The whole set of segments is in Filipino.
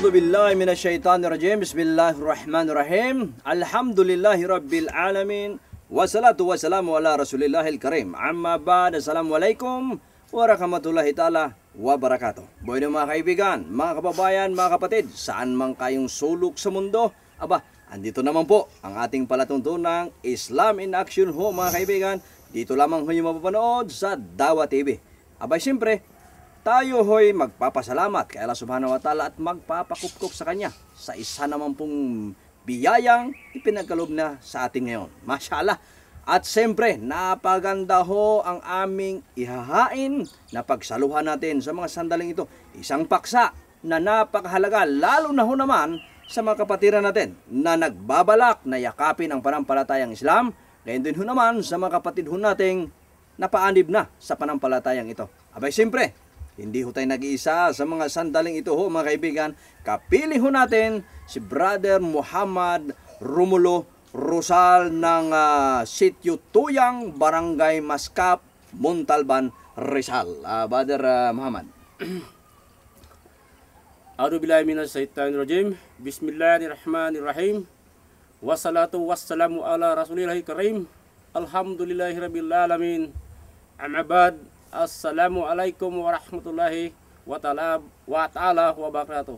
A'udhu billahi minasyaitanir rajim. Bismillahirrahmanirrahim. Alhamdulillahi rabbil alamin. Wassalatu wassalamu ala Rasulillahil Karim. Amma ba'd. Assalamualaikum warahmatullahi taala wabarakatuh. Boy na mga kaibigan, mga kababayan, mga kapatid, saan man kayong sulok sa mundo, aba, andito naman po ang ating palatuntunang Islam in Action ho mga kaibigan. Dito lamang ho yung mapapanood sa Dawa TV. Aba, siyempre, tayo ho'y magpapasalamat kay Allah subhanahu wa ta'ala at magpapakupkup sa Kanya sa isa naman pong biyayang ipinagkalob na sa atin ngayon. Mashallah! At siyempre, napaganda ho ang aming ihahain na pagsaluhan natin sa mga sandaling ito. Isang paksa na napakahalaga lalo na ho naman sa mga kapatiran natin na nagbabalak na yakapin ang panampalatayang Islam. Ngayon din ho naman sa mga kapatid ho nating napaanib na sa panampalatayang ito. Abay, siyempre, hindi ho tayo nag-iisa sa mga sandaling ito ho mga kaibigan. Kapiling ho natin si Brother Muhammad Rumulo Rosal ng uh, Sityo Tuyang, Barangay Maskap, Montalban, Rizal. Uh, Brother uh, Muhammad. billahi minas shaitan rajim. Bismillahirrahmanirrahim. Wassalatu wassalamu ala rasulillahi karim. Alhamdulillahi rabbil alamin. Amabad. Assalamualaikum warahmatullahi wataala wa taala wabarakatuh.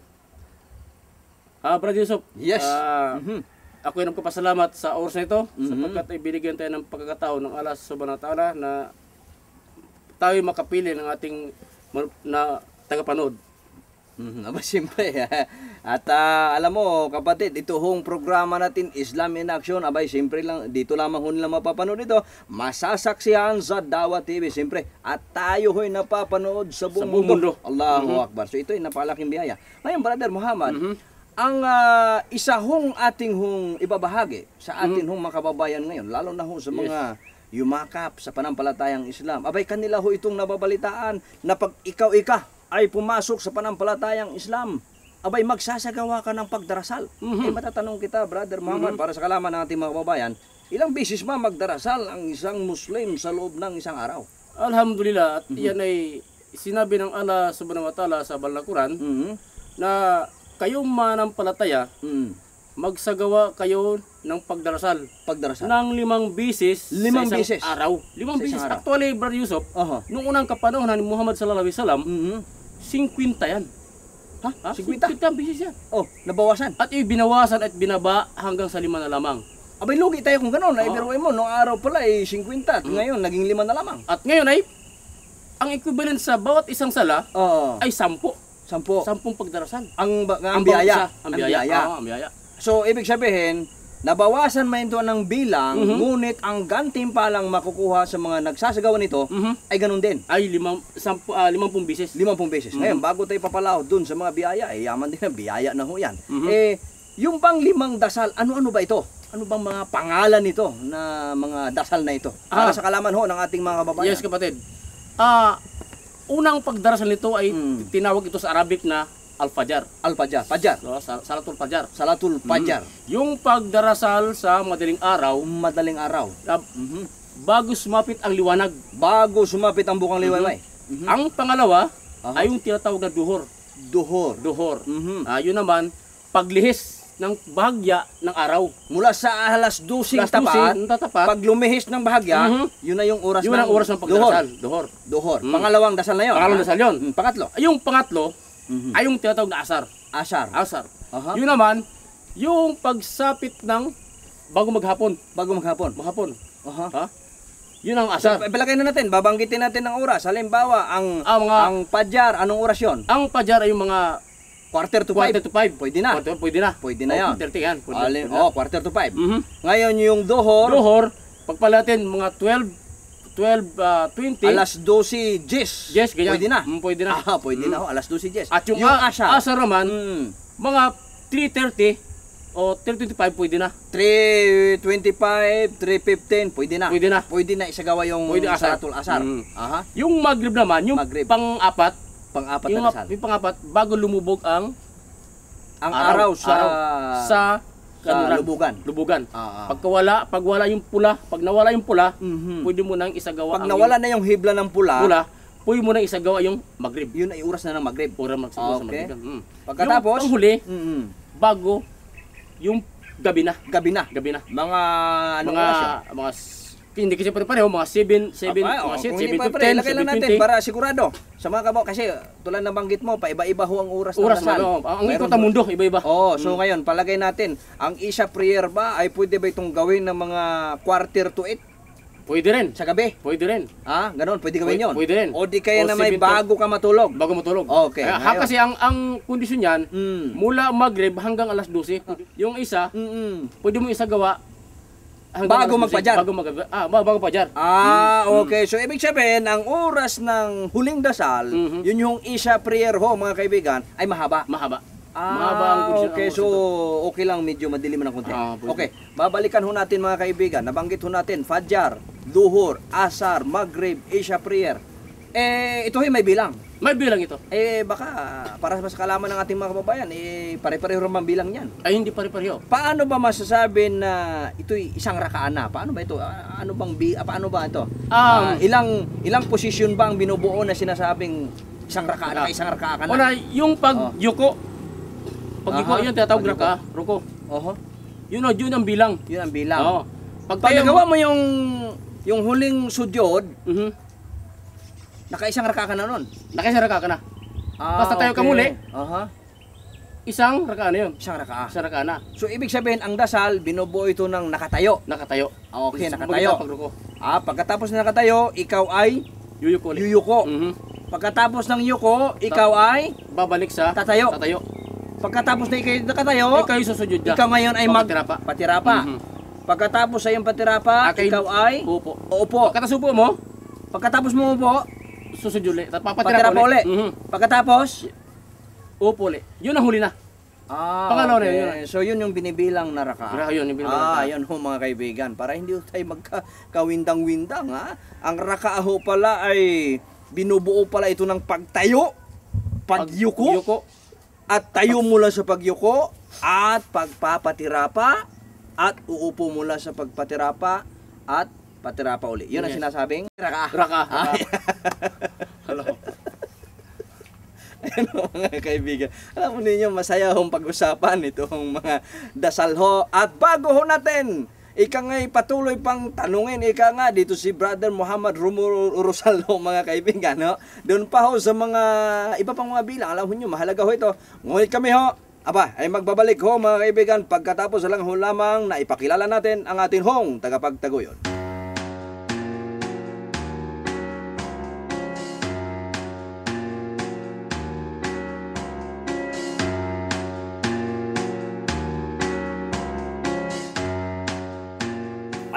Ah, uh, Brother Yusuf. Yes. Uh, mm-hmm. Ako ay nagpapasalamat sa oras na ito mm-hmm. sapagkat ay binigyan tayo ng pagkakataon ng alas subhanahu wa ta'ala na tayo makapili ng ating na tagapanood. Mm-hmm. Aba, siyempre. Ah. At uh, alam mo kapatid, ito hong programa natin Islam in Action. Abay, siyempre lang dito lamang ho lang mapapanood ito. Masasaksihan sa Dawa TV siyempre. At tayo ho'y napapanood sa buong, sa buong mundo. mundo. Allahu mm-hmm. Akbar. So ito ay napalaking biyaya. Ngayon brother Muhammad, mm-hmm. ang uh, isa hong ating hong ibabahagi sa atin mm-hmm. hong makababayan ngayon, lalo na ho sa mga yes yumakap sa panampalatayang Islam. Abay kanila ho itong nababalitaan na pag ikaw ika ay pumasok sa panampalatayang Islam, abay magsasagawa ka ng pagdarasal. Mm-hmm. Eh, matatanong kita, brother mhm. Muhammad, mm-hmm. para sa kalaman ating mga kababayan, ilang bisis ma magdarasal ang isang Muslim sa loob ng isang araw? Alhamdulillah, at mm-hmm. yan ay sinabi ng Allah subhanahu wa ta'ala sa Balakuran mm-hmm. na kayong manampalataya, mm-hmm magsagawa kayo ng pagdarasal. Pagdarasal. Ng limang bisis limang sa isang bisis. araw. Limang sa bisis. Araw. Actually, Brother Yusuf, uh-huh. noong unang kapanahonan ni Muhammad sallallahu alaihi wasallam, mm-hmm. 50 yan. Ha? 50? 50 ang bisis yan. Oh, nabawasan. At yung eh, binawasan at binaba hanggang sa lima na lamang. Abay, lugi tayo kung gano'n. Oh. Ay, biruin mo, noong araw pala ay eh, 50 at mm. ngayon naging lima na lamang. At ngayon ay, ang equivalent sa bawat isang sala oh. ay sampo. Sampo. Sampung pagdarasan. Ang, ang, ang biyaya. Ang biyaya. Ang biyaya. Oh, ang biyaya. So, ibig sabihin, Nabawasan man ito ng bilang, mm-hmm. ngunit ang gantimpalang makukuha sa mga nagsasagawa nito mm-hmm. ay ganun din. Ay, limang, sampu, uh, limampung beses. Limampung beses. Mm-hmm. Ngayon, bago tayo papalaw dun sa mga biyaya, eh, yaman din na biyaya na ho yan. Mm-hmm. Eh, yung bang limang dasal, ano-ano ba ito? Ano bang mga pangalan nito na mga dasal na ito? Ah. Para sa kalaman ho ng ating mga kababayan. Yes, kapatid. Ah, uh, unang pagdarasal nito ay mm. tinawag ito sa Arabic na Al-Fajar. Al-Fajar, Fajar. No, oh, Salatul Fajar. Salatul hmm. Fajar. mm Yung pagdarasal sa madaling araw, madaling araw. Uh, mm-hmm. Bago sumapit ang liwanag, bago sumapit ang bukang mhm. liwanag. Mm-hmm. Mm-hmm. Ang pangalawa uh-huh. ay yung tinatawag na duhor. Duhor. Duhor. Mm-hmm. Uh, yun naman paglihis ng bahagya ng araw. Mula sa alas 12 ng tapat, pag lumihis ng bahagya, mm-hmm. yun na yung oras yun ng, oras ng pagdarasal. Duhor. Duhor. Duhor. Mm. Pangalawang dasal na yun. Pangalawang dasal yun. Mm. Pangatlo. Yung pangatlo, mm-hmm. ay yung tinatawag na asar. Asar. Asar. Uh-huh. Yun naman, yung pagsapit ng bago maghapon. Bago maghapon. Maghapon. Aha. Uh-huh. Ha? Yun ang asar. So, balakay na natin, babanggitin natin ang oras. Halimbawa, ang ah, mga, ang padyar, anong oras 'yon? Ang padyar ay yung mga quarter to quarter five. to five. Pwede na. Quarter, pwede na. Pwede na oh, 'yan. Quarter to yan. Pwede, Alim, pwede oh, quarter to five. Mm-hmm. Ngayon yung dohor. Dohor, pagpalatin mga 12 12, uh, 20. Alas 12, Jess. Yes, ganyan. Pwede na. Mm, pwede na. Ah, pwede mm. na. Oh, alas 12, Jess. At yung, yung asa. Asa naman, mm. mga 3.30, o 325 pwede na. 325, 315 pwede na. Pwede na. Pwede na isagawa yung pwede asar. saratul asar. Mm. Aha. Yung magrib naman, yung magrib. pang-apat, pang-apat yung, na dasal. Yung pang-apat bago lumubog ang ang araw, araw sa araw. sa kanuran. lubugan. Lubugan. Ah, ah. Pagkawala, pag yung pula, pag nawala yung pula, mm-hmm. pwede mo nang isagawa Pag nawala yung, na yung hibla ng pula, pula pwede mo nang isagawa yung magrib. Yun ay oras na ng magrib. Oras mag ah, okay. sa magrib. Mm. Pagkatapos, yung huli, mm-hmm. bago yung gabi na. Gabi na. Gabi na. Mga ano mga, mga hindi kasi pareho mga 7 7 mga 7 7 to 10 7 natin para sigurado sa mga kabo, kasi tulad ng banggit mo paiba-iba ho ang oras ng oras, ng ano, ang ikot ng mundo iba-iba oh so hmm. ngayon palagay natin ang isa prayer ba ay pwede ba itong gawin ng mga quarter to 8 Pwede rin. Sa gabi? Pwede rin. Ah, ganoon, pwede gawin yun? Pwede rin. O di kaya o na may bago ka matulog? Bago matulog. Okay. Kaya, ah, ha, kasi ang ang kondisyon niyan, mm. mula Maghrib hanggang alas 12, ah. yung isa, mm-hmm. pwede mo isa gawa bago magpadyar. Bago mag ah, bago magpadyar. Ah, mm-hmm. okay. So ibig sabihin, ang oras ng huling dasal, Mhm. yun yung Isha prayer ho mga kaibigan, ay mahaba. Mahaba. Ah, Mahaba ang kursi- okay. So, okay lang, medyo madilim na ng konti. Ah, okay, babalikan ho natin mga kaibigan. Nabanggit ho natin, Fajr, Duhur, Asar, Maghrib, Isha Prayer. Eh, ito ho may bilang. May bilang ito? Eh baka para mas kalaman ng ating mga kababayan, eh pare-pareho rin bilang niyan. Ay hindi pare-pareho. Paano ba masasabi na ito'y isang rakaan na? Paano ba ito? Ano bang bi paano ba ito? Um, uh, ilang ilang posisyon ba ang binubuo na sinasabing isang rakaan na, ah. isang rakaan na? Una, yung pagyuko. Oh. Pagyuko, yun tinatawag raka, ruko. Oho. Yun, oh, yun ang bilang. Yun ang bilang. Oo. Pag, Pag nagawa mo yung yung huling sudyod, mm-hmm. Nakaisang raka ka na nun? Nakaisang raka ka na. Ah, Basta tayo okay. ka muli. Aha. Isang raka na yun. Isang raka. Isang raka na. So ibig sabihin ang dasal binubuo ito ng nakatayo. Nakatayo. Ah, okay, Isang nakatayo. Pagruko. Ah, pagkatapos na nakatayo, ikaw ay yuyuko. Ulit. Yuyuko. Mm -hmm. Pagkatapos ng yuko, ikaw ay babalik sa tatayo. Tatayo. Pagkatapos na ikaw nakatayo, ikaw ay susujud ka. Ikaw ngayon ay mag patirapa. patirapa. Mm -hmm. Pagkatapos sa iyong patirapa, Akay, ikaw ay upo. Upo. Pagkatapos upo mo, pagkatapos mo upo, susunod ulit. Papatira pa ulit. Mm -hmm. Pagkatapos? Upo ulit. Yun ang huli na. Ah, Pangalawa okay. yun. So yun yung binibilang na raka. Raka yun, yung binibilang ah, yun ho mga kaibigan. Para hindi tayo magkawindang-windang ha. Ang raka ho pala ay binubuo pala ito ng pagtayo, pagyuko, pagyuko. at tayo mula sa pagyuko, at pagpapatirapa, at uupo mula sa pagpatirapa, at patira pa uli. Yun yes. ang sinasabing raka. Raka. Ah. Hello. Ayan mga kaibigan. Alam mo ninyo, masaya hong pag-usapan itong mga dasalho. At bago ho natin, ika nga patuloy pang tanungin, ika nga dito si Brother Muhammad Rumuro Rosaldo mga kaibigan. No? Doon pa ho sa mga iba pang mga bilang. Alam nyo, mahalaga ho ito. Ngunit kami ho, Aba, ay magbabalik ho mga kaibigan pagkatapos lang ho lamang na ipakilala natin ang atin hong tagapagtaguyon.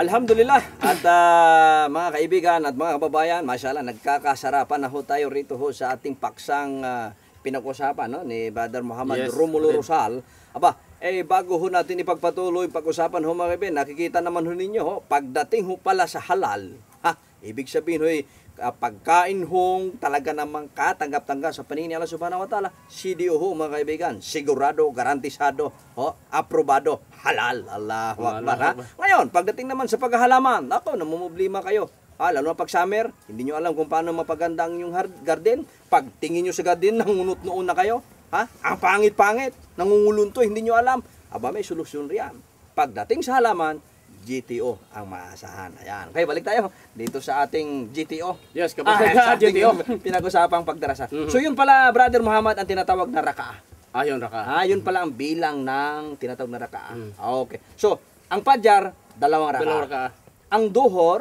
Alhamdulillah at uh, mga kaibigan at mga kababayan, masyala nagkakasarapan na ho tayo rito ho sa ating paksang uh, pinag-usapan no, ni Brother Muhammad yes, Romulo rin. Rosal. Aba, eh bago ho natin ipagpatuloy pag-usapan ho mga kaibigan, nakikita naman ho ninyo ho, pagdating ho pala sa halal, ha, ibig sabihin ho eh, uh, pagkain hong talaga namang katanggap-tanggap sa paningin ni Allah Subhanahu wa Ta'ala, CDO ho mga kaibigan, sigurado, garantisado, ho, aprobado, halal, Allahu Akbar. Ha? Ngayon, pagdating naman sa paghahalaman, ako, namumblima kayo. Ah, lalo na pag summer, hindi nyo alam kung paano mapaganda ang inyong garden. Pag tingin nyo sa garden, nangunot noon na kayo. Ha? Ang pangit-pangit, nangungulunto, hindi nyo alam. Aba, may solusyon riyan. Pagdating sa halaman, GTO ang maaasahan. Ayan. Okay, balik tayo dito sa ating GTO. Yes, kapatid. ah, GTO. Pinag-usapang pagdarasa. Mm-hmm. So yun pala, Brother Muhammad, ang tinatawag na raka. Ah, yun raka. Ah, yun pala ang bilang ng tinatawag na raka. Mm. Ah, okay. So, ang padyar, dalawang raka. Dalawang raka. Ang duhor,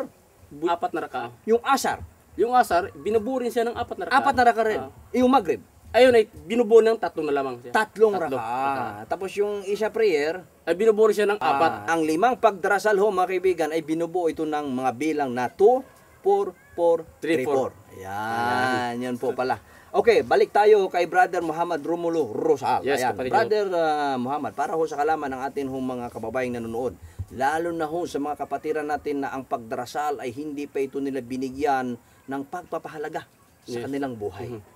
apat na raka. Yung asar. Yung asar, binuburin siya ng apat na raka. Apat na raka rin. Ah. Yung magrib. Ayun ay binubuo ng tatlong na lamang siya. Tatlong, Tatlong raka. raka. Tapos yung isha prayer, ay binubuo siya ng apat. Ah. Ang limang pagdarasal ho mga kaibigan ay binubuo ito ng mga bilang na 2, 4, 4, 3, 4. Yan, yun po pala. Okay, balik tayo kay Brother Muhammad Romulo Rosal. Yes, Ayan, Brother uh, Muhammad, para ho sa kalaman ng atin hong mga kababayang nanonood, lalo na ho sa mga kapatiran natin na ang pagdarasal ay hindi pa ito nila binigyan ng pagpapahalaga sa yes. kanilang buhay. Mm-hmm.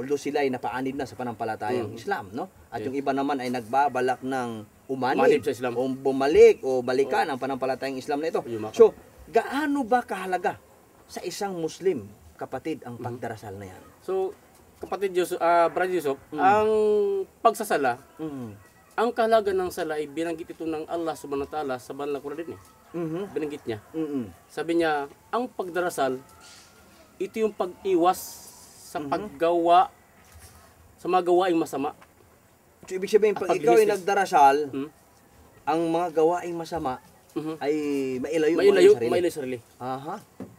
Although sila ay napaanid na sa panampalatayang mm-hmm. Islam, no? At yes. yung iba naman ay nagbabalak ng umanib, umanib sa Islam. O bumalik o balikan oh. ang panampalatayang Islam na ito. So, gaano ba kahalaga sa isang Muslim, kapatid, ang mhm. pagdarasal na yan? So, kapatid Yusuf, uh, ah, Brad Yusuf, mm. ang pagsasala, mm. ang kahalaga ng sala ay binanggit ito ng Allah subhanahu wa ta'ala sa banal na Quran din eh. Mm-hmm. Binanggit niya. Mm-hmm. Sabi niya, ang pagdarasal, ito yung pag-iwas sa mm-hmm. paggawa, sa mga gawaing masama. So, ibig sabihin, pag ikaw ay nagdarasal, hmm? ang mga gawaing masama mm-hmm. ay mailayo mailayo mo sarili. Mailayo sarili. Aha.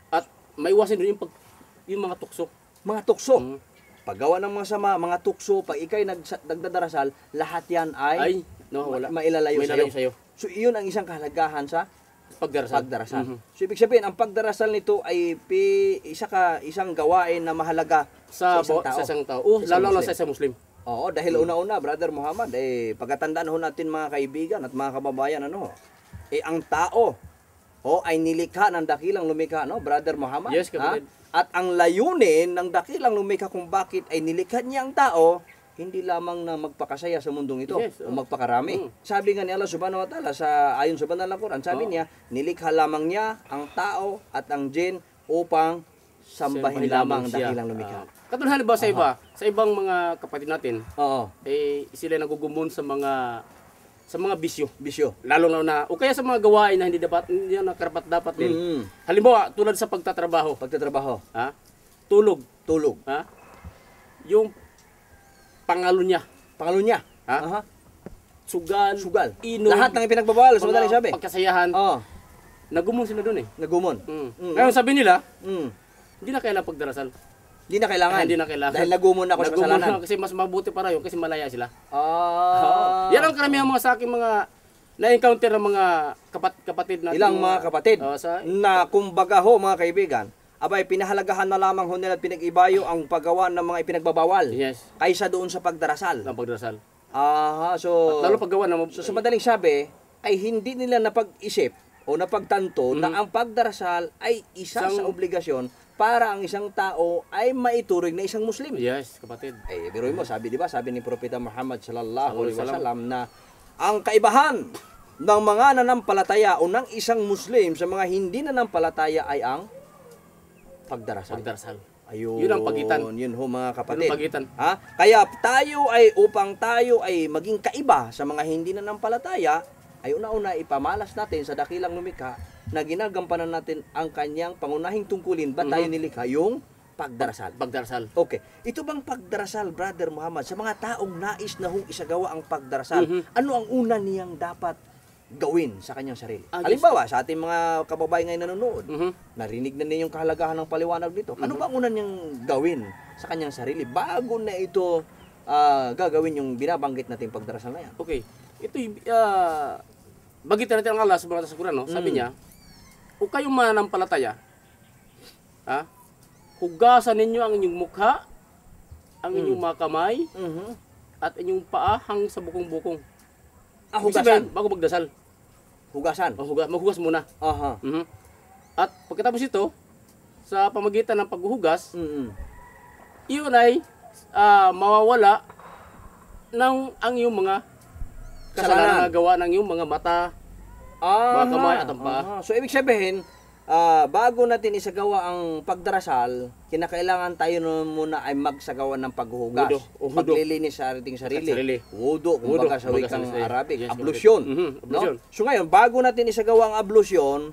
At may maiwasin rin yung, pag, yung mga tukso. Mga tukso? hmm Paggawa ng mga sama, mga tukso, pag ikay nag, nagdadarasal, lahat yan ay, ay no, wala. Ma- mailalayo, mailalayo sa'yo. So, iyon ang isang kahalagahan sa pagdarasal. pagdarasal. Mm-hmm. So, ibig sabihin, ang pagdarasal nito ay pi, isa ka, isang gawain na mahalaga sa, sa isang tao. Sa isang tao. Oh, lalo na sa isang Muslim. Oo, dahil hmm. una-una, Brother Muhammad, eh, pagkatandaan ho natin mga kaibigan at mga kababayan, ano, eh, ang tao, oh, ay nilikha ng dakilang lumikha, no, Brother Muhammad? Yes, kapatid. At ang layunin ng dakilang lumikha kung bakit ay nilikha niya ang tao, hindi lamang na magpakasaya sa mundong ito yes, oh. o magpakarami. Mm. Sabi nga ni Allah subhanahu wa ta'ala sa ayon sa banal na Quran, sabi oh. niya, nilikha lamang niya ang tao at ang jin upang sambahin, sambahin lamang, lamang dakilang lumikha. Uh, Katulad halimbawa sa iba, sa ibang mga kapatid natin, Oo. eh sila nagugumon sa mga sa mga bisyo. Bisyo. Lalo na na o kaya sa mga gawain na hindi dapat hindi na karapat dapat din. Mm. Halimbawa, tulad sa pagtatrabaho, Pagtatrabaho. ha? Tulog, Tulog. ha? Yung pangalo niya, Pangalo niya. Ha? Aha. sugal, Sugal. inom, Lahat ng ipinagbabawal. Sa madaling mga sabi. pagkasayahan, Oo. nagumon sila doon eh. Nagumon. Mm. Mm. Ngayon sabi nila, Mm. hindi na kailangan pagdarasal. Hindi na kailangan. Hindi ah, na kailangan. Dahil nagumon ako nagumon sa kasalanan. Na, kasi mas mabuti para yun kasi malaya sila. Ah. Oh. Yan ang karamihan mga sa aking mga na-encounter ng mga kapat kapatid natin. Ilang mga kapatid uh, sa, na kumbaga ho mga kaibigan, abay pinahalagahan na lamang ho nila at pinag-ibayo ang paggawa ng mga ipinagbabawal. Yes. Kaysa doon sa pagdarasal. Ang pagdarasal. Aha, so... At lalo paggawa na... So sa madaling sabi, ay hindi nila napag-isip o napagtanto mm-hmm. na mm. ang pagdarasal ay isa Isang, sa obligasyon para ang isang tao ay maituring na isang Muslim. Yes, kapatid. Eh, biro mo, sabi, di ba, sabi ni Propeta Muhammad sallallahu alaihi wasallam na ang kaibahan ng mga nanampalataya o ng isang Muslim sa mga hindi nanampalataya ay ang pagdarasal. Pagdarasal. Ayun. Yun ang pagitan. Yun ho mga kapatid. Yun ang pagitan. Ha? Kaya tayo ay upang tayo ay maging kaiba sa mga hindi nanampalataya, ay una-una ipamalas natin sa dakilang lumikha na ginagampanan natin ang kanyang pangunahing tungkulin. Ba tayo mhm. nilikha? Yung pagdarasal. Pagdarasal. Okay. Ito bang pagdarasal, Brother Muhammad, sa mga taong nais na hong isagawa ang pagdarasal, mm-hmm. ano ang una niyang dapat gawin sa kanyang sarili? Ah, Halimbawa, sa ating mga kababayan ngayon nanonood, mm-hmm. narinig na ninyong kahalagahan ng paliwanag nito. Ano mm-hmm. ba una niyang gawin sa kanyang sarili bago na ito uh, gagawin yung binabanggit natin pagdarasal na yan? Okay. Ito, uh, bagitan natin ang Allah sa mga sa no? Sabi mm. niya, kung kayong mananampalataya, ha? hugasan ninyo ang inyong mukha, ang inyong mm. mga kamay, mm-hmm. at inyong paa hang sa bukong-bukong. Ah, hugasan? Sabihin, bago magdasal. Hugasan? Oh, hugas, maghugas muna. Aha. Uh-huh. Mm-hmm. At pagkatapos ito, sa pamagitan ng paghuhugas, mm-hmm. iyon ay uh, mawawala ng ang iyong mga kasalanan na gawa ng iyong mga mata, Ah, mga kamay at ang paa. Ah, so ibig sabihin, uh, bago natin isagawa ang pagdarasal, kinakailangan tayo muna ay magsagawa ng paghuhugas. Wudo. O oh, hudo. Paglilinis sa ating sarili. At sarili. Wudo, kumbaga sa wikang Arabic, yes, ablusyon. Mm -hmm. ablusyon. No? So ngayon, bago natin isagawa ang ablusyon,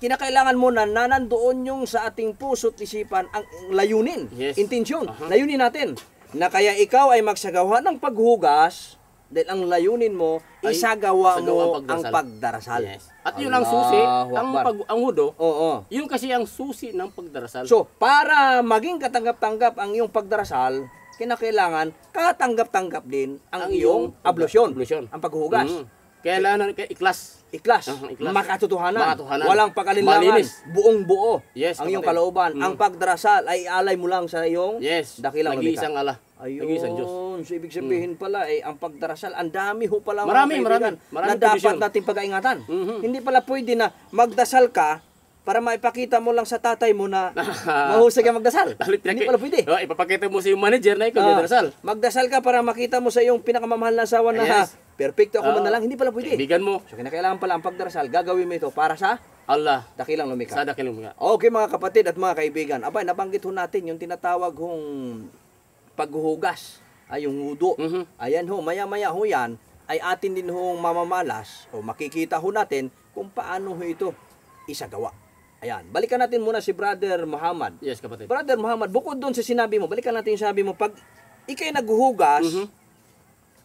kinakailangan muna na nandoon yung sa ating puso't isipan ang layunin, yes. intensyon, uh-huh. layunin natin na kaya ikaw ay magsagawa ng paghugas dahil ang layunin mo, Ay, isagawa mo ang pagdarasal. Yes. At yun ang susi, ang, pag, ang hudo, Oo. yun kasi ang susi ng pagdarasal. So, para maging katanggap-tanggap ang iyong pagdarasal, kinakailangan katanggap-tanggap din ang, iyong ablusyon, ablusyon. ang paghuhugas. Mm. Kailangan, kaya iklas iklas, uh, iklas. makatotohanan, makatotohanan, walang pag Malinis. buong buo yes, ang iyong kalooban. Mm. Ang pagdarasal ay alay mo lang sa iyong yes. dakilang Nag-iisang ala. Ayun, Nag-iisang Diyos. So ibig sabihin mm. pala eh, ang pagdarasal, ang dami ho pala marami, marami, marami na dapat natin pag-aingatan. Mm-hmm. Hindi pala pwede na magdasal ka para maipakita mo lang sa tatay mo na mahusay ka magdasal. Lalo, Hindi pala pwede. Oh, ipapakita mo sa iyong manager na ikaw ah, magdasal. Magdasal ka para makita mo sa iyong pinakamamahal na asawa na ah, yes. perfecto ako oh, man na ah, lang. Hindi pala pwede. Kaibigan mo. So kinakailangan pala ang pagdarasal. Gagawin mo ito para sa Allah. Dakilang lumikha. Sa dakilang lumikha. Okay mga kapatid at mga kaibigan. Abay, nabanggit ho natin yung tinatawag hong paghuhugas. Ay, yung hudo. Mm-hmm. Ayan ho, maya-maya ho yan ay atin din hong mamamalas o makikita ho natin kung paano ho ito isagawa. Ayan, balikan natin muna si Brother Muhammad. Yes, kapatid. Brother Muhammad, bukod doon sa sinabi mo, balikan natin yung sinabi mo, pag ikay naghuhugas, mm-hmm.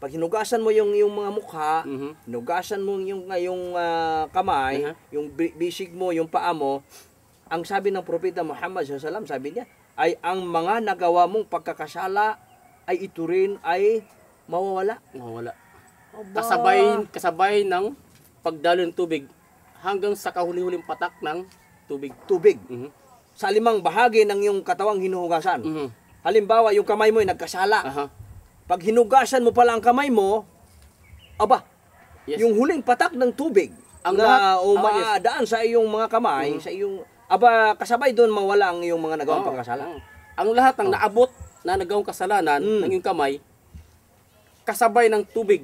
pag hinugasan mo yung, yung mga mukha, mm-hmm. hinugasan mo yung, yung uh, kamay, uh-huh. yung bisig mo, yung paa mo, ang sabi ng Propeta Muhammad SAW, sabi niya, ay ang mga nagawa mong pagkakasala ay ito rin ay mawawala. Mawawala. Aba. Kasabay, kasabay ng pagdalo ng tubig hanggang sa kahuli-huling patak ng tubig. Tubig. Mm-hmm. Sa limang bahagi ng iyong katawang hinuhugasan. Mm-hmm. Halimbawa, yung kamay mo ay nagkasala. uh Pag hinugasan mo pala ang kamay mo, aba, yes. yung huling patak ng tubig ang na umaadaan oh, ah, yes. sa iyong mga kamay, mm-hmm. sa iyong, aba, kasabay doon mawala ang iyong mga nagawang oh. pagkasala. Ang lahat ng oh. naabot na nagawang kasalanan mm. ng iyong kamay, kasabay ng tubig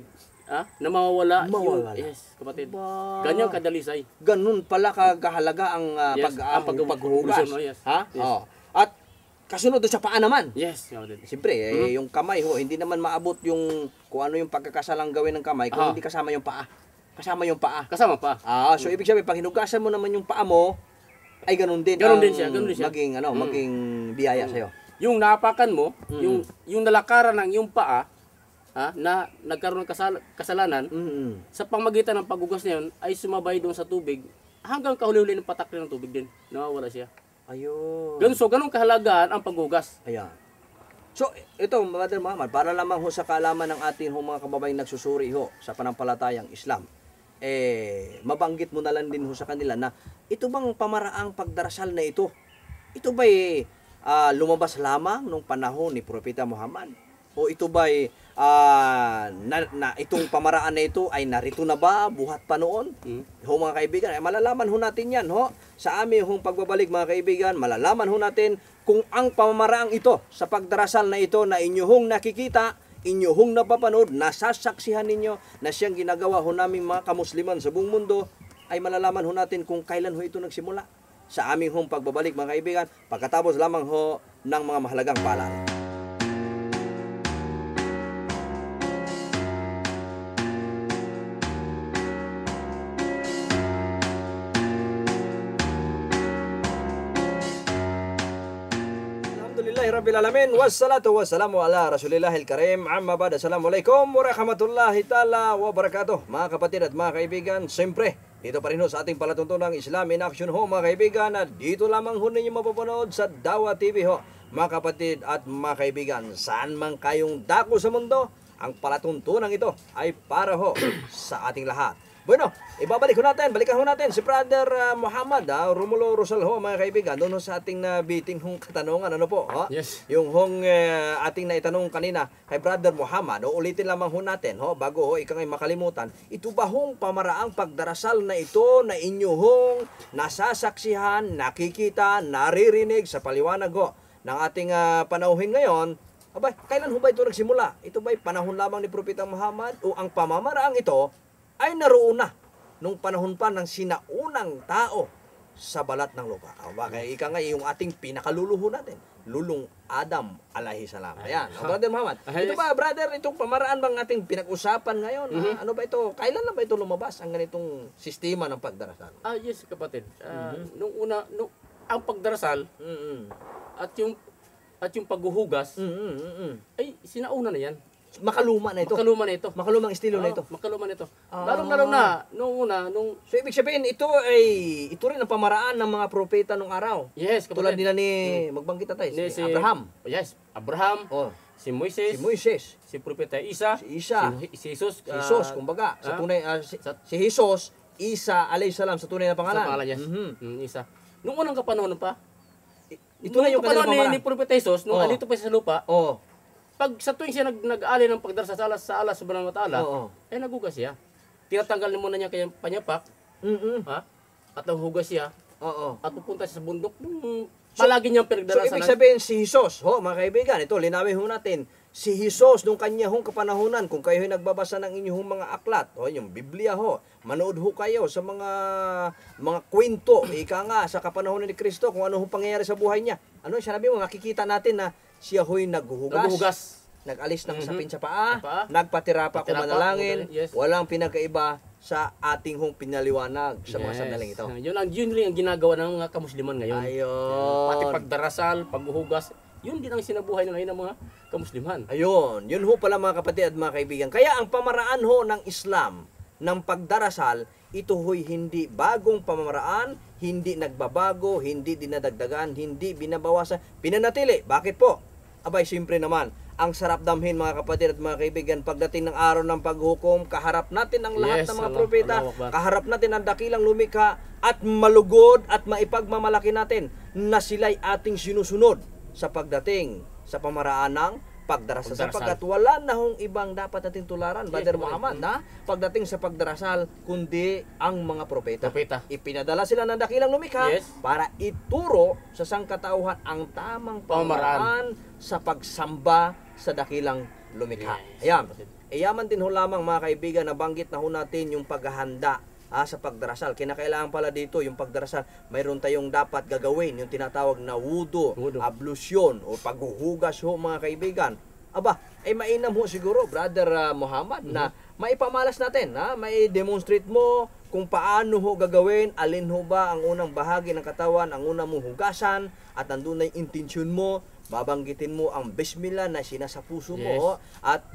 ah, na mawawala, mawawala. Yung, yes, kapatid. Ba? Diba? Ganyan kadalisay. Ganun pala kagahalaga ang uh, yes, pag, ah, ang pag, paghugas. No, yes. Ha? Yes. Oh. At kasunod sa paa naman. Yes, kapatid. Siyempre, eh, mm-hmm. yung kamay ho, hindi naman maabot yung kung ano yung pagkakasalang gawin ng kamay kung ah. hindi kasama yung paa. Kasama yung paa. Kasama pa. Ah, so mm-hmm. ibig sabihin, pag hinugasan mo naman yung paa mo, ay ganun din. Ganun din siya, ganun din siya. Maging ano, mm maging biyaya mm-hmm. sa'yo. Yung napakan mo, mm yung yung nalakaran ng yung paa, ha, na nagkaroon ng kasal- kasalanan, mm-hmm. sa pamagitan ng pagugas na ay sumabay doon sa tubig, hanggang kahuli-huli ng patak ng tubig din. Nawawala siya. Ayun. Ganun, so, ganun kahalagaan ang paghugas. Ayan. So, ito, Brother Muhammad, para lamang ho sa kaalaman ng ating ho, mga kababayan nagsusuri ho sa panampalatayang Islam, eh, mabanggit mo na lang din ho sa kanila na ito bang pamaraang pagdarasal na ito, ito ba'y uh, lumabas lamang nung panahon ni Propeta Muhammad? O ito ba'y uh, na, na itong pamaraan na ito ay narito na ba buhat pa noon mm. ho mga kaibigan ay eh, malalaman ho natin yan ho sa aming hong pagbabalik mga kaibigan malalaman ho natin kung ang pamamaraang ito sa pagdarasal na ito na inyong nakikita inyong napapanood nasasaksihan ninyo na siyang ginagawa ho naming mga kamusliman sa buong mundo ay malalaman ho natin kung kailan ho ito nagsimula sa aming hong pagbabalik mga kaibigan pagkatapos lamang ho ng mga mahalagang paalala. Rabbil Alamin Wassalatu wassalamu ala Rasulillahil Karim Amma ba'da Assalamualaikum warahmatullahi ta'ala wabarakatuh Mga kapatid at mga kaibigan Siyempre, dito pa rin ho sa ating palatuntunan Islam in Action ho mga kaibigan At dito lamang ho ninyo mapapanood sa Dawa TV ho Mga kapatid at mga kaibigan Saan man kayong dako sa mundo Ang palatuntunan ito ay para ho sa ating lahat Bueno, ibabalik ko natin, balikan ho natin si Brother uh, Muhammad, uh, Romulo Rosalho, mga kaibigan, doon sa ating na uh, biting hong katanungan, ano po, ha? Yes. Yung hong uh, ating naitanong kanina kay Brother Muhammad, o ulitin lamang ho natin, ho, bago ho, ikangay makalimutan, ito ba hong pamaraang pagdarasal na ito na inyo hong nasasaksihan, nakikita, naririnig sa paliwanag ho ng ating uh, panauhin ngayon, Aba, kailan ho ba ito nagsimula? Ito ba'y panahon lamang ni Propeta Muhammad o ang pamamaraang ito ay naroon na nung panahon pa ng sinaunang tao sa balat ng lupa. O kaya ika nga yung ating pinakaluluho natin, Lulong Adam alahi salam. Ayan, o, oh, Brother Muhammad. Ito ba, brother, itong pamaraan bang ating pinag-usapan ngayon? Mm-hmm. Ah, ano ba ito? Kailan na ba ito lumabas ang ganitong sistema ng pagdarasal? Ah, yes, kapatid. Uh, mm-hmm. Nung una, nung, ang pagdarasal mm-hmm. at yung at yung paghuhugas mm-hmm. mm-hmm. ay sinauna na yan makaluma na ito. Makaluma na ito. Makalumang estilo oh, na ito. Makaluma na ito. Ah. Lalong-lalo na, nung una, nung... So, ibig sabihin, ito ay, ito rin ang pamaraan ng mga propeta nung araw. Yes, kapatid. Tulad nila ni, hmm. magbanggit tayo, ni, si Abraham. yes, Abraham. Oh. Si Moises, si Moises, si propeta Isa, si Isa, si, si Jesus, si ah, Jesus, uh, kumbaga, ah. sa tunay uh, si, sa, si Jesus, Isa alayhis salam sa tunay na pangalan. Sa pangalan, yes. Mm-hmm. Mm, Isa. Nung unang kapanahon pa, ito na yung kanila Ni, ni propeta Jesus, nung oh. andito pa sa lupa, oh pag sa tuwing siya nag, nag-ali ng pagdarasal sa alas sa alas subhanahu wa taala, Oo. eh nagugas siya. Tinatanggal muna niya kayang panyapak, Mm-mm. ha? At nahugas siya Oo. at pupunta siya sa bundok. Hmm, palagi niyang So, pinagdarasal. ibig sabihin si Jesus, ho, mga kaibigan, ito, linawin ho natin, si Jesus, nung kanya hong kapanahonan, kung kayo nagbabasa ng inyong mga aklat, o yung Biblia ho, manood ho kayo sa mga mga kwento, ika nga, sa kapanahonan ni Kristo, kung ano ho pangyayari sa buhay niya. Ano, siya sabi mo, makikita natin na siya ho'y naghuhugas. Naghuhugas. Nag-alis ng mm-hmm. sapin sa paa, paa. nagpatira pa kung manalangin, yes. walang pinagkaiba sa ating hong pinaliwanag sa yes. mga sandaling ito. Yun ang yun rin ang ginagawa ng mga kamusliman ngayon. Ayon. Pati pagdarasal, paghuhugas, yun din ang sinabuhay na ngayon ng mga kamusliman. Ayun, yun ho pala mga kapatid at mga kaibigan. Kaya ang pamaraan ho ng Islam ng pagdarasal, ito ho'y hindi bagong pamamaraan, hindi nagbabago, hindi dinadagdagan, hindi binabawasan, pinanatili. Bakit po? Abay, siyempre naman, ang sarap damhin mga kapatid at mga kaibigan. Pagdating ng araw ng paghukom, kaharap natin ang lahat yes, ng mga Allah, propeta, Allah, kaharap natin ang dakilang lumikha at malugod at maipagmamalaki natin na sila'y ating sinusunod sa pagdating sa pamaraan ng pagdarasal. Sapagkat wala na hong ibang dapat natin tularan, yeah, Brother Muhammad, mm. na pagdating sa pagdarasal, kundi ang mga propeta. propeta. Ipinadala sila ng dakilang lumikha yes. para ituro sa sangkatauhan ang tamang pamaraan sa pagsamba sa dakilang lumikha. Yes. Ayan. Iyaman din ho lamang mga kaibigan, banggit na ho natin yung paghahanda ah, sa pagdarasal. Kinakailangan pala dito yung pagdarasal, mayroon tayong dapat gagawin, yung tinatawag na wudu, wudo. ablusyon o paghuhugas ho mga kaibigan. Aba, ay mainam ho siguro, Brother uh, Muhammad, mm-hmm. na mhm. maipamalas natin, ha? Ah. may demonstrate mo kung paano ho gagawin, alin ho ba ang unang bahagi ng katawan, ang unang mong hugasan, at nandun na yung intention mo, babanggitin mo ang bismillah na sinasa puso yes. mo, at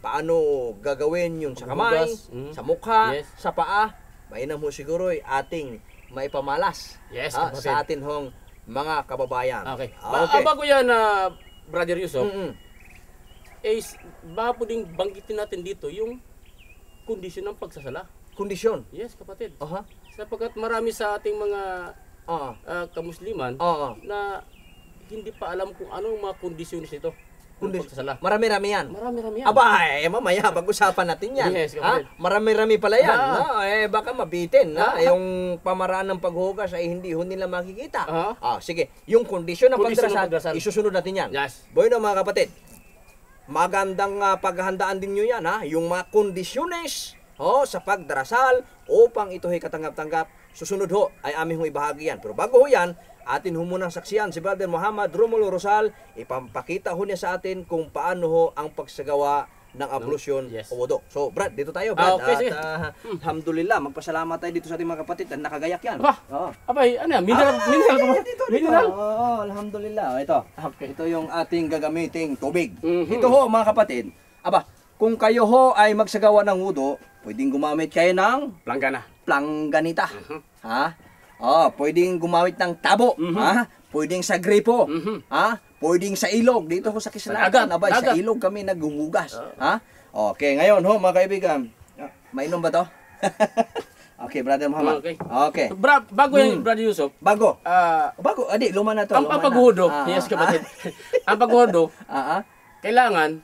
paano gagawin yun sa kamay, mm. sa mukha, yes. sa paa, mainam mo siguro ay ating maipamalas yes, ha, sa atin hong mga kababayan. Okay. Ah, okay. Ah, bago yan, uh, Brother Yusuf, mm-hmm. eh, baka po ding banggitin natin dito yung kondisyon ng pagsasala. Kondisyon? Yes, kapatid. Uh-huh. Sapagkat marami sa ating mga uh-huh. uh, kamusliman uh-huh. na hindi pa alam kung anong mga kondisyon nito kundi marami-rami yan. Marami-rami yan. Aba, eh, mamaya, pag-usapan natin yan. Yes, ha? Marami-rami pala yan. Ah. No? Eh, baka mabitin. Ah. Yung pamaraan ng paghugas ay hindi ho nila makikita. Ah. ah sige, yung kondisyon ng pagdrasan, isusunod natin yan. Yes. Boy na mga kapatid, magandang uh, paghahandaan din nyo yan ha, yung mga kondisyones oh, sa pagdarasal upang ito ay katanggap-tanggap. Susunod ho ay aming ibahagi yan. Pero bago ho yan, Atin ho munang saksiyan si Brother Muhammad Romulo Rosal, ipampakita ho niya sa atin kung paano ho ang pagsagawa ng ablusyon no? yes. o wudu. So, Brad, dito tayo, ah, Brad. Ah, okay, At, uh, alhamdulillah, magpasalamat tayo dito sa ating mga kapatid. Ang nakagayak yan. Aba, oh. abay, ano yan? Mineral? Ah, mineral? Ay, ay, dito, mineral? Dito. Oh, alhamdulillah. Ito, okay. ito yung ating gagamiting tubig. Mm-hmm. Ito ho, mga kapatid. Aba, kung kayo ho ay magsagawa ng wudu, pwedeng gumamit kayo ng... Planggana. Plangganita. Mm-hmm. Ha? Oh, pwedeng gumamit ng tabo, mm-hmm. ha? Ah, pwedeng sa gripo, mm-hmm. ha? Ah, pwedeng sa ilog. Dito ko sa Kislatan, abay, sa ilog kami naghuhugas, uh. ha? Okay, ngayon ho, mga kaibigan. Mainom ba to? okay, Brother Muhammad. Okay. okay. bra- bago yan, hmm. Brother Yusuf. Bago? Uh, bago, adi, luma na to. Ang paghudo, oh. ah, yes, kapatid. Ah. ang paghudo, oh. ah, ah. kailangan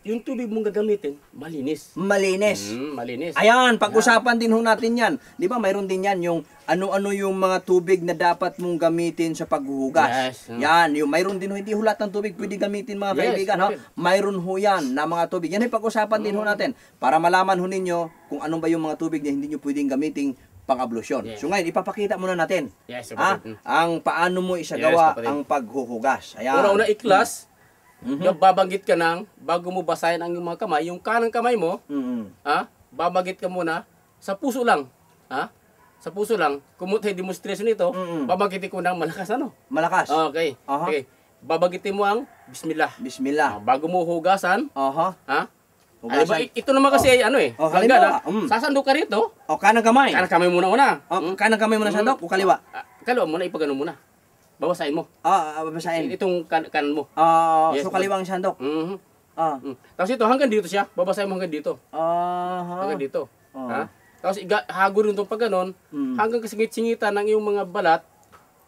yung tubig mong gagamitin, malinis. Malinis. Mm, malinis. Ayan, pag-usapan din ho natin yan. Di ba, mayroon din yan yung ano-ano yung mga tubig na dapat mong gamitin sa paghuhugas. Yes. Yan, yung mayroon din ho, hindi ho lahat ng tubig pwede mm. gamitin mga yes, kaibigan. Okay. Ha? Mayroon ho yan na mga tubig. Yan ay pag-usapan mm. din ho mm. natin para malaman ho ninyo kung anong ba yung mga tubig na hindi nyo pwedeng gamitin pang-ablusyon. Yes. So ngayon, ipapakita muna natin yes, ha? ang paano mo isagawa yes, ang paghuhugas. Ayan. Una-una, iklas. Hmm Mm-hmm. Yung babanggit ka nang bago mo basahin ang iyong mga kamay, yung kanang kamay mo, mm-hmm. ha? Babanggit ka muna sa puso lang, ha? Sa puso lang, kumutay demonstration nito, mm-hmm. babanggitin ko nang malakas ano? Malakas. Okay. Uh-huh. Okay. Babanggitin mo ang bismillah. Bismillah. Ah, bago mo hugasan, uh-huh. ha? Hugasan. Ay, ba, ito naman kasi oh. ay ano eh. Oh, halimbawa, ah, mm. sasandok ka rito. O, oh, kanang kamay. Kanang kamay muna una. O, oh, mm. kanang kamay muna mm. sandok o ah, kaliwa? Uh, kaliwa muna, ipagano muna. Babasahin mo. Ah, oh, babasahin. Itong kan kan mo. Ah, oh, yes. so kaliwang sandok. Mhm. Mm ah. Mm. Tapos ito hanggang dito siya. Babasahin mo hanggang dito. Ah. Uh-huh. Hanggang dito. uh Ha? Tapos iga, hago rin itong pag ganun, mm. hanggang kasingit-singitan ng iyong mga balat,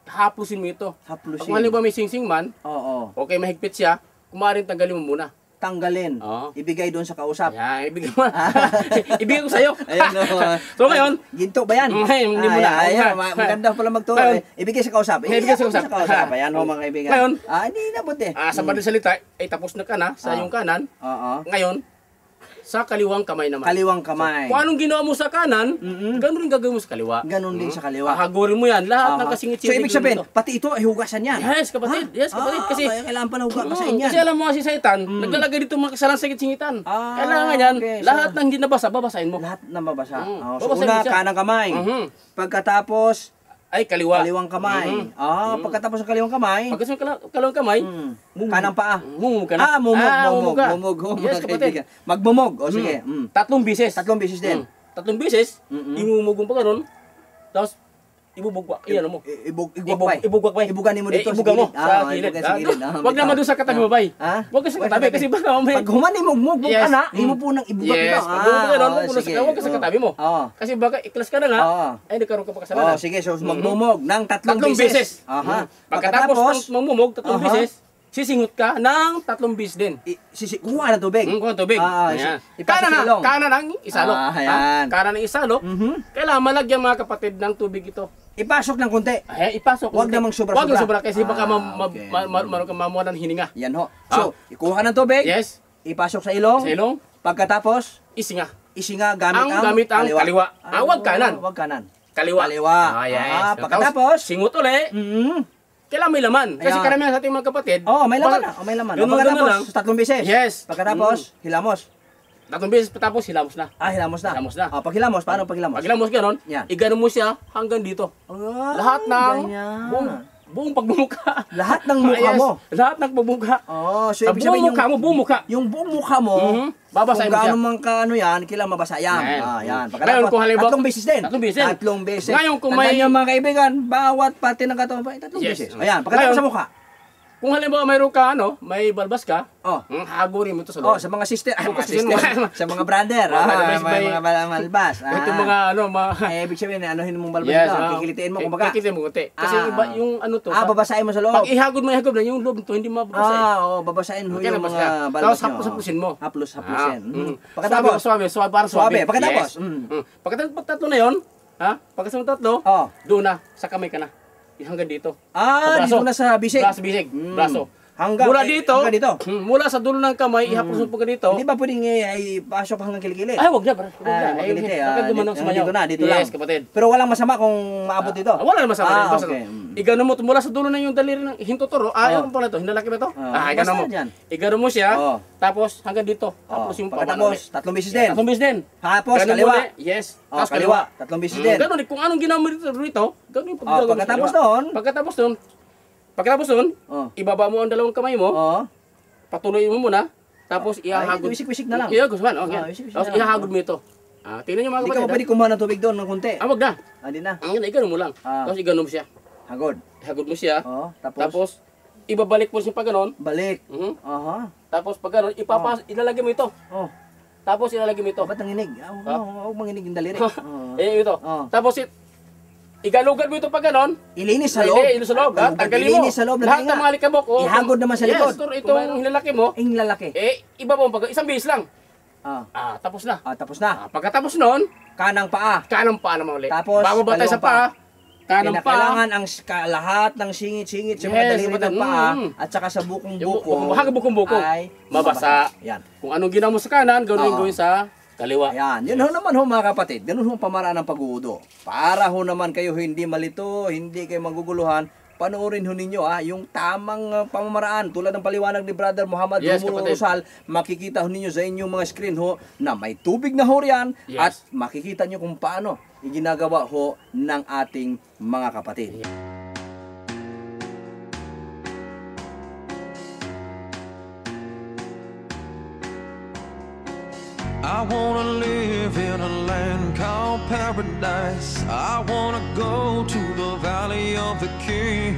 hapusin mo ito. Haplusin. Kung halimbawa may singsing man, oo. Oh, oh. okay, mahigpit siya, kumaaring tanggalin mo muna tanggalin. Oh. Ibigay doon sa kausap. Yan, ibigay mo. ibigay ko sa'yo. Ayan, no. so ngayon. Ginto ba yan? Ay, hindi mo na. Ayan, ayan, maganda pala magturo. Eh, ibigay sa kausap. Ibigay, ibigay sa kausap. Sa kausap. Ayan, ho, mga kaibigan. Ngayon. Ah, hindi na buti. Ah, sa hmm. salita, ay eh, tapos na ka na sa ah. iyong kanan. Oo. Ngayon, sa kaliwang kamay naman. Kaliwang kamay. So, kung anong ginawa mo sa kanan, mm-hmm. ganun rin gagawin mo sa kaliwa. Ganun mm-hmm. din sa kaliwa. Hahagurin mo yan. Lahat uh-huh. ng kasingit-singit. So, ibig sabihin, ito. pati ito ay hugasan yan. Yes, kapatid. Huh? Yes, kapatid. Ah, kasi, kaya kailangan pa na hugasan mm, yan. Kasi alam mo kasi sa itan, mm. naglalagay dito mga kasalan sa singitan. Ah, kailangan yan. Okay, lahat so, ng hindi nabasa, babasahin mo. Lahat ng mabasa. Mm. Oh, so, una, kanang kamay. Mm-hmm. Pagkatapos, ay, kaliwa. Kaliwang kamay. Mm-hmm. Ah, mm-hmm. pagkatapos ng kaliwang kamay. Pagkatapos ng kal- kaliwang kamay, mm. kanang paa. Mumug ka na. Ah, mumug, ah, mumug, mumug, mumug, yes, kapatid. Magmumug. O mm. sige. Mm. Tatlong bisis. Tatlong bisis din. Mm. Tatlong bisis, mm-hmm. imumug mo pa ganun. Tapos ibubugwak. Iyan ano mo. Ibug, ibugwak pa. Ibugwak pa. Ibugan mo dito. Eh, ibugan mo. Sa ah, gilid. Sa gilid. Ah, ah, wag naman doon sa katabi babay. Wag kasi katabi kasi baka may Pag humani mo mo bug ana, mm. imo po nang ibugak yes. ba. Yes. Ibugak na mo sa kawag kasi katabi mo. Kasi baka iklas ka na nga. Ay nagkaroon ka pa kasalanan. Oh, sige, so mm-hmm. magmumog nang tatlong beses. Aha. Mm-hmm. Pagkatapos ng magmumog tatlong beses, sisingot ka ng tatlong bis din. I, sisi, kuha ng tubig. Mm, kuha ng tubig. Ah, ayan. Kana na, kana ng isalok. Ah, ayan. Kana ng isalok. Mm-hmm. Kailangan malagyan mga kapatid ng tubig ito. Mm-hmm. Ipasok ng konti. Ay, eh, ipasok. Huwag namang sobra-sobra. Huwag namang sobra kasi baka maroon ah, okay. ma- ma- ma- ma- ma- ng hininga. Yan ho. Ah. So, ah. ikuha ka ng tubig. Yes. Ipasok sa ilong. Sa ilong. Pagkatapos. Isinga. Isinga gamit ang, ang gamit ang kaliwa. kaliwa. Ah, ah, kanan. Wag kanan. Kaliwa. Kaliwa. Ah, yes. Ah, pagkatapos. Singot ulit. Mm-hmm kailangan may laman. Kasi karamihan sa ating mga kapatid. Oo, oh, may laman na. Oh, may laman. Yun, pagkatapos, tatlong beses. Yes. Pagkatapos, mm. hilamos. Tatlong beses patapos, hilamos na. Ah, hilamos na. Hilamos na. Oh, pag hilamos, paano pag hilamos? Pag hilamos ganun, yan. igano mo siya hanggang dito. Oh, lahat ng ganyan. buong, buong pagmumuka. Lahat ng mukha mo. Lahat ng pagmumuka. Oh, so ibig sabihin yung mukha mo, buong mukha. Yung buong mukha mo, mm -hmm. babasahin mo siya. Kung man ka ano yan, kailan mabasa yan. Ayan. Ah, yan. Pagka Ngayon, kung halimbawa, tatlong beses din. Tatlong beses. Tatlong beses. Ngayon, kung may... Tandaan mga kaibigan, bawat pati ng katawan, pa, tatlong yes. beses. Ayan, pagkatapos sa mukha. Kung halimbawa mayroon ka ano, may balbas ka, oh. Hmm, hagurin mo to sa loob. Oh, sa mga sister, ay, ah, mga sister, sa mga brother, ah, may, may, mga balbas. Ah. Ito mga ano, ma... eh, ibig sabihin, anuhin mong balbas yes, ito, uh, ah, kikilitiin mo, kumbaga. Kikilitin mo, kunti. Kasi ah. iba, yung ano to. Ah, babasahin mo sa loob. Pag ihagod mo, ihagod na, yung loob to, hindi mababasain. Ah, oh, babasahin mo yung mga balbas nyo. Tapos hapus-hapusin mo. Hapus-hapusin. Ah, mm. Mm. Mm. mm. Pagkatapos. Swabe, swabe, para swabe. Pagkatapos. Pagkatapos, pag tatlo na yon, ha? Pagkatapos tatlo, oh. doon na, sa kamay ka na hanggang dito. Ah, dito na sa bisig. Braso, bisig. Mm. Braso. Hanggang, mula dito, hanggang dito. Hmm, mula sa dulo ng kamay, mm. ihapos mo dito. Hmm. Hindi ba pwedeng ipasok eh, hanggang kilikili? Ay, wag na, bro. Wag na. Ah, ay, kilite, ah, dumanong sa Dito na, dito yes, lang. kapatid. Pero walang masama kung maabot dito. Ah, wala masama. Ah, okay. Mm. Igano mo mula sa dulo na yung daliri ng hintotoro. Ah, oh. pala ito. laki ba ito? Oh. Ah, igano mo. Igano mo siya. Oh. Tapos hanggang dito. Oh, Tapos yung pagkatapos, tatlong beses din. Tatlong beses din. Tapos kaliwa. Yes. Oh, Tapos kaliwa. Tatlong beses din. Hmm, ganun, kung anong ginawa mo dito, ganun yung oh, pagkatapos doon. Pagkatapos doon, Pagkatapos nun, oh. ibaba mo ang dalawang kamay mo. Oo. Oh. Patuloy mo muna. Tapos oh. ihahagod. Ay, wisik-wisik na lang. Iya, gusto man. Okay. Oh, ah, wisik Tapos ihahagod mo ito. Ah, tingnan niyo mga kapatid. Hindi ka pa pwede ah. kumuha ng tubig doon ng konti. Ah, wag na. Ah, na. Ang ganun mo lang. Ah. Tapos iganom siya. Hagod. Hagod mo siya. Oo, oh, tapos? Tapos, ibabalik mo siya pag ganun. Balik. Mhm. Uh -huh. Tapos pag ganun, ipapas, oh. ilalagay mo ito. Oh. Tapos ilalagay mo ito. Ba't nanginig? Huwag oh, manginig yung daliri. Oo. eh, ito. Oh. Tapos, it, Igalugan mo ito pag ganon. Ilinis sa loob. Hindi, ilinis sa loob. Tanggalin mo. Ilinis sa loob. Lahat ng mga likabok. Oh, Ihagod naman sa likod. Yes, sir, itong hinlalaki mo. Hinlalaki. Eh, iba mo. Pag, isang bihis lang. Ah. ah, tapos na. Ah, tapos na. Ah, pagkatapos noon, kanang paa. Kanang paa naman ulit. Tapos, bago ba tayo sa paa, kanang paa. Kailangan ang lahat ng singit-singit sa yes, mga ng paa mm, at saka sa bukong-buko. Hanggang bukong-buko ay mabasa. Yan. Kung anong ginawa mo sa kanan, gawin yung gawin sa Kaliwa. Ayan. Yun yes. ho naman ho mga kapatid. Ganun ho pamaraan ng pag-uudo. Para ho naman kayo hindi malito, hindi kayo maguguluhan, panoorin ho ninyo ah, yung tamang ah, pamamaraan tulad ng paliwanag ni Brother Muhammad yes, Romulo Rosal, makikita ho ninyo sa inyong mga screen ho na may tubig na ho riyan yes. at makikita nyo kung paano ginagawa ho ng ating mga kapatid. Yeah. I wanna live in a land called paradise. I wanna go to the valley of the king.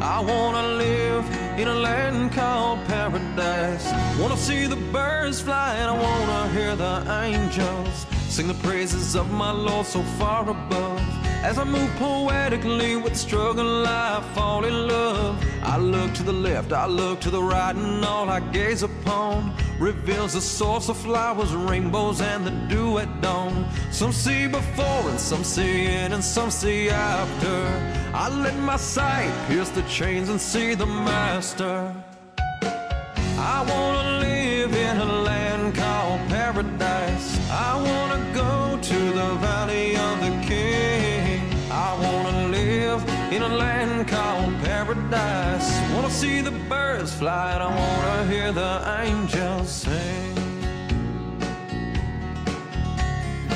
I wanna live in a land called paradise. Wanna see the birds fly and I wanna hear the angels sing the praises of my Lord so far above. As I move poetically with the struggle, I fall in love. I look to the left, I look to the right, and all I gaze upon reveals the source of flowers, rainbows, and the dew at dawn. Some see before, and some see in, and some see after. I let my sight pierce the chains and see the master. I wanna flight, I wanna hear the angels sing.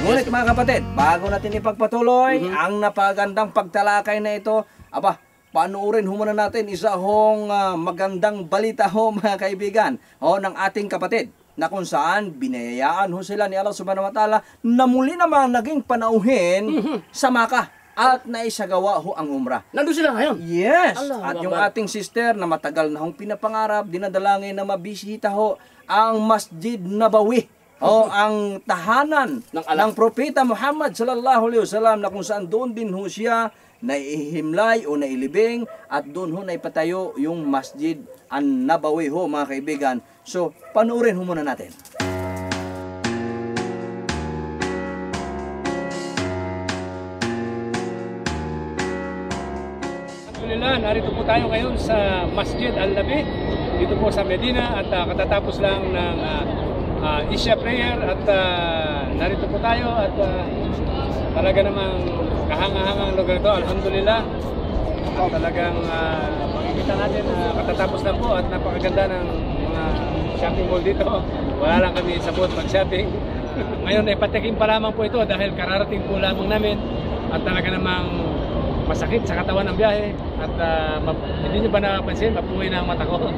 Ngunit mga kapatid, bago natin ipagpatuloy mm-hmm. ang napagandang pagtalakay na ito, aba, panoorin humuna natin isa hong uh, magandang balita ho mga kaibigan ho ng ating kapatid na kung saan binayayaan ho sila ni Allah subhanahu wa ta'ala na muli naman naging panauhin mm-hmm. sa Makkah at naisagawa ho ang umrah. Nandun sila ngayon? Yes. Allah, at yung ating sister na matagal na hong pinapangarap, dinadalangin na mabisita ho ang Masjid Nabawi o ang tahanan ng, ng propeta Muhammad sallallahu alaihi wasallam na kung saan doon din ho siya naihimlay o nailibing at doon ho naipatayo yung Masjid An-Nabawi ho mga kaibigan. So panoorin ho muna natin. narito po tayo ngayon sa Masjid Al-Nabi dito po sa Medina at uh, katatapos lang ng uh, uh, Isha prayer at uh, narito po tayo at uh, talaga namang kahanga ang lugar ito Alhamdulillah at talagang uh, makikita natin uh, katatapos lang po at napakaganda ng mga shopping mall dito wala lang kami sa sabot mag shopping ngayon ay eh, patikim pa lamang po ito dahil kararating po lamang namin at talaga namang masakit sa katawan ng biyahe at uh, hindi nyo ba napansin, mapuwi na ang mata ko.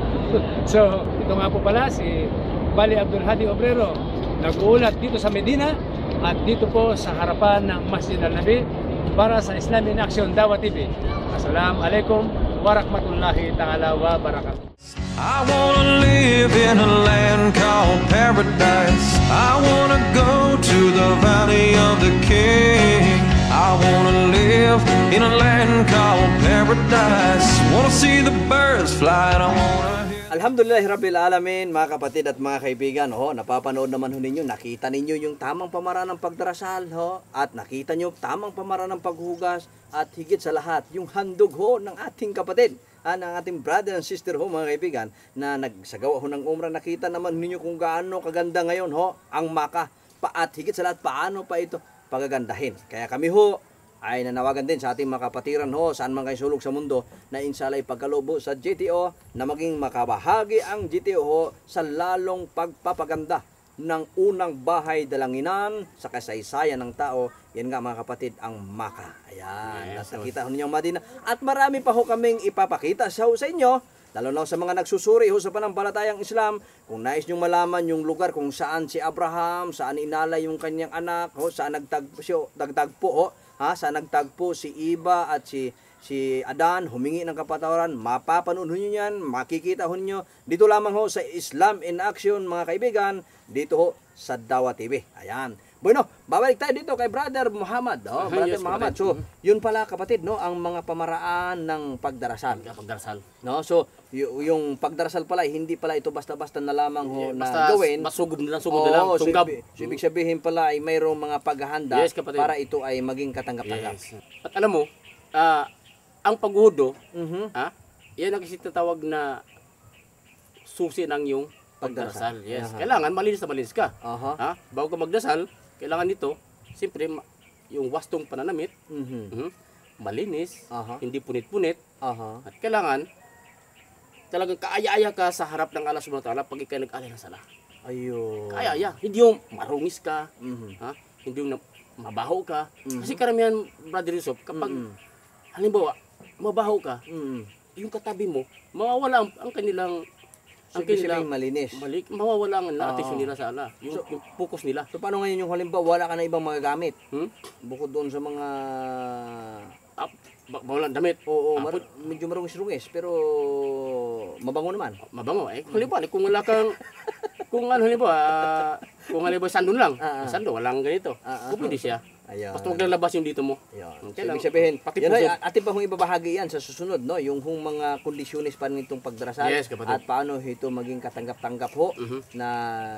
so, ito nga po pala si Bali Abdul Hadi Obrero nag-uulat dito sa Medina at dito po sa harapan ng Masjid al-Nabi para sa Islam in Action Dawa TV. Assalamu alaikum wa ta'ala wa barakatuh. I wanna live in a land called paradise. I wanna go to the valley of the king. I wanna live in a land called paradise. Wanna see the birds fly and I wanna Alhamdulillah, Rabbil Alamin, mga kapatid at mga kaibigan, ho, napapanood naman ho ninyo, nakita ninyo yung tamang pamaraan ng pagdarasal, ho, at nakita nyo tamang pamaraan ng paghugas, at higit sa lahat, yung handog ho ng ating kapatid ah, ng ating brother and sister ho mga kaibigan na nagsagawa ho ng umra nakita naman ninyo kung gaano kaganda ngayon ho ang maka pa at higit sa lahat paano pa ito pagagandahin. Kaya kami ho ay nanawagan din sa ating mga kapatiran ho saan man kayo sulog sa mundo na insalay pagkalobo sa GTO na maging makabahagi ang GTO ho sa lalong pagpapaganda ng unang bahay dalanginan sa kasaysayan ng tao. Yan nga mga kapatid, ang maka. Ayan, yes, nakita oh. ho ninyong madina. At marami pa ho kaming ipapakita sa, sa inyo Lalo na sa mga nagsusuri ho sa panampalatayang Islam, kung nais nyong malaman yung lugar kung saan si Abraham, saan inalay yung kanyang anak, ho, saan nagtagpo, si, nagtagpo ho, ha, saan nagtagpo si Iba at si si Adan, humingi ng kapatawaran, mapapanood nyo yan, makikita ho nyo. Dito lamang ho sa Islam in Action, mga kaibigan, dito ho sa Dawa TV. Ayan. Bueno, babalik tayo dito kay Brother Muhammad. Oh, Brother yes, Muhammad. So, mm-hmm. yun pala kapatid, no, ang mga pamaraan ng pagdarasal. Pagdarasal. No, so, Y- yung pagdarasal pala, hindi pala ito basta-basta na lamang ho yeah, na gawin. Basta sugod na lang, sugod na lang. Oo, so, ibig, sabihin pala ay mayroong mga paghahanda yes, para ito ay maging katanggap-tanggap. Yes. At alam mo, uh, ang paghudo, mm-hmm. ah, yan ang tawag na susi ng yung pagdarasal. pagdarasal. Yes. Uh-huh. Kailangan malinis na malinis ka. Uh-huh. Ha? Bago ka magdasal, kailangan nito, siyempre, yung wastong pananamit, mm-hmm. Mm-hmm, malinis, uh-huh. hindi punit-punit, uh-huh. at kailangan talagang kaaya-aya ka sa harap ng Allah subhanahu wa ta'ala pag ikaw nag-alay ng sala. Ayun. Kaaya-aya. Hindi yung marungis ka, mm-hmm. ha? hindi yung mabaho ka. Mm-hmm. Kasi karamihan, Brother Yusuf, kapag, mm-hmm. halimbawa, mabaho ka, mm-hmm. yung katabi mo, mawawala ang, ang kanilang ang kanilang malinis. Malik, mawawala ang attention ah. nila sa ala. Yung, so, yung focus nila. So paano ngayon yung halimbawa wala ka na ibang magagamit? Hmm? Bukod doon sa mga uh, Bawalan damit. Oo, ah, mar- medyo marungis-rungis pero mabango naman. Mabango eh. Halimbawa, kung wala kang kung ano halimbawa, uh, kung halimbawa sandon lang, ah, ah. sando walang ganito. Ah, ah. Pwede siya. Ayun. Basta maglalabas yung dito mo. Ayun. Kailang, Ibig sabihin, pati yan ay, atin pa hong ibabahagi yan sa susunod, no? Yung hong mga kondisyones pa nitong pagdarasal yes, kapatid. at paano ito maging katanggap-tanggap ho mm-hmm. na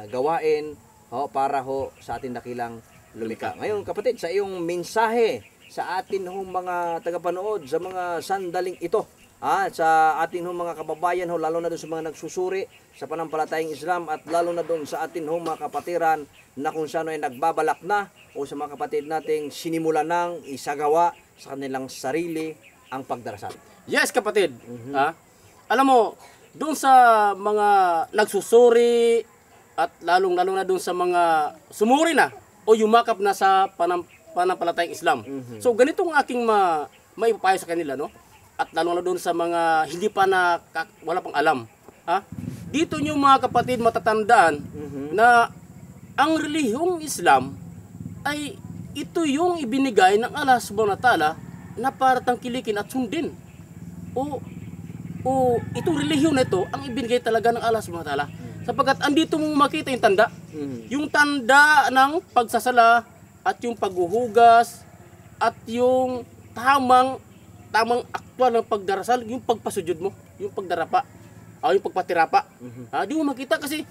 gawain ho para ho sa ating dakilang lumika. Ngayon kapatid, sa iyong mensahe sa atin hong mga tagapanood sa mga sandaling ito. Ah, sa atin hong mga kababayan ho, lalo na doon sa mga nagsusuri sa panampalatayang Islam at lalo na doon sa atin hong mga kapatiran na kung saan ay nagbabalak na o sa mga kapatid nating sinimula ng isagawa sa kanilang sarili ang pagdarasal. Yes, kapatid. Mm-hmm. Ah, alam mo, doon sa mga nagsusuri at lalong-lalo na doon sa mga sumuri na o yumakap na sa panam pananampalatayang Islam. Mm-hmm. So ganito ang aking ma maipapayo sa kanila no at lalo na doon sa mga hindi pa na wala pang alam. Ha? Dito nyo mga kapatid matatandaan mm-hmm. na ang relihiyong Islam ay ito yung ibinigay ng Allah subhanahu wa ta'ala na para tangkilikin at sundin. O, o ito relihiyon na ito ang ibinigay talaga ng Allah subhanahu wa ta'ala. Mhm. Sapagkat andito mong makita yung tanda. Mm-hmm. Yung tanda ng pagsasala, at yung paghuhugas at yung tamang tamang aktwal ng pagdarasal, yung pagpasujud mo, yung pagdarapa, o ah, yung pagpatirapa. Mm-hmm. Ha, ah, di mo makita kasi